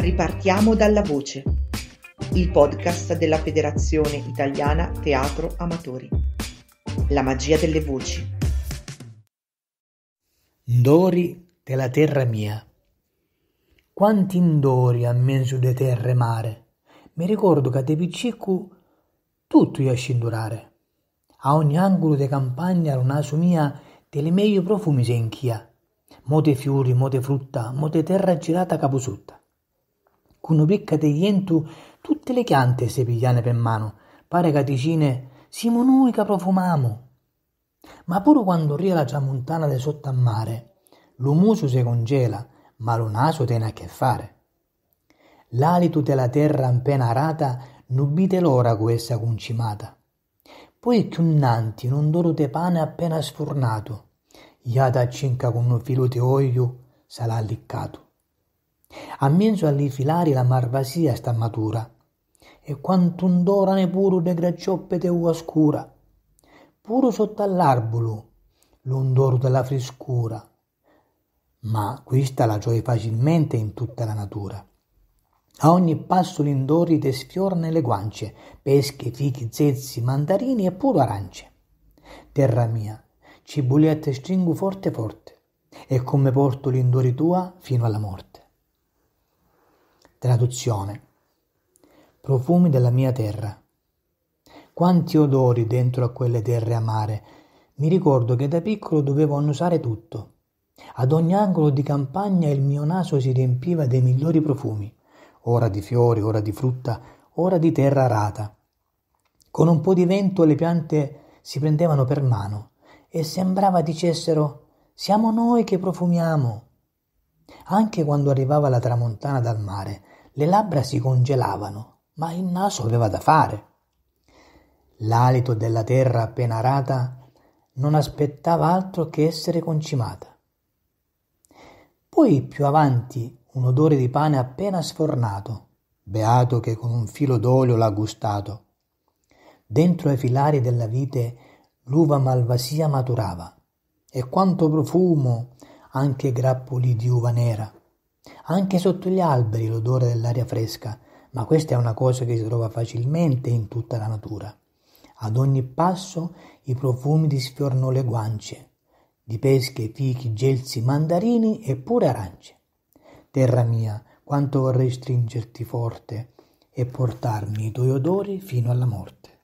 Ripartiamo dalla voce, il podcast della Federazione Italiana Teatro Amatori. La magia delle voci. Ndori della terra mia. Quanti indori a di terra e mare. Mi ricordo che a te piccicco tutto io a scindurare. A ogni angolo di campagna lo naso mia delle meglio profumi senchia. Mote fiori, mote frutta, mote terra girata caposutta con piccate ientu tutte le chiante se pigliane per mano. Pare che dicine, siamo noi che profumamo. Ma pur quando ria la tramontana de sotto a mare, lo muso si congela, ma lo naso tene a che fare. L'alito della terra appena arata, nubite l'ora con essa concimata. Poi chiunnanti in un doro de pane appena sfornato, iata a cinca con un filo di olio sarà alliccato a ammienzo filari la marvasia sta matura, e quant'und'ora ne puro de graccioppe te ua scura, puru sotto all'arbolo l'ondor della frescura, ma questa la gioia facilmente in tutta la natura. A ogni passo l'indori te sfiorne le guance, pesche, fichi, zezzi, mandarini e puro arance. Terra mia, cibulette stringo forte forte, e come porto l'indori tua fino alla morte. Traduzione. Profumi della mia terra. Quanti odori dentro a quelle terre amare. Mi ricordo che da piccolo dovevo annusare tutto. Ad ogni angolo di campagna il mio naso si riempiva dei migliori profumi, ora di fiori, ora di frutta, ora di terra arata. Con un po' di vento le piante si prendevano per mano e sembrava dicessero siamo noi che profumiamo. Anche quando arrivava la tramontana dal mare, le labbra si congelavano, ma il naso aveva da fare. L'alito della terra appena arata non aspettava altro che essere concimata. Poi più avanti un odore di pane appena sfornato, beato che con un filo d'olio l'ha gustato. Dentro ai filari della vite l'uva malvasia maturava, e quanto profumo anche grappoli di uva nera. Anche sotto gli alberi l'odore dell'aria fresca, ma questa è una cosa che si trova facilmente in tutta la natura. Ad ogni passo i profumi ti sfiorano le guance, di pesche, fichi, gelsi, mandarini e pure arance. Terra mia, quanto vorrei stringerti forte e portarmi i tuoi odori fino alla morte.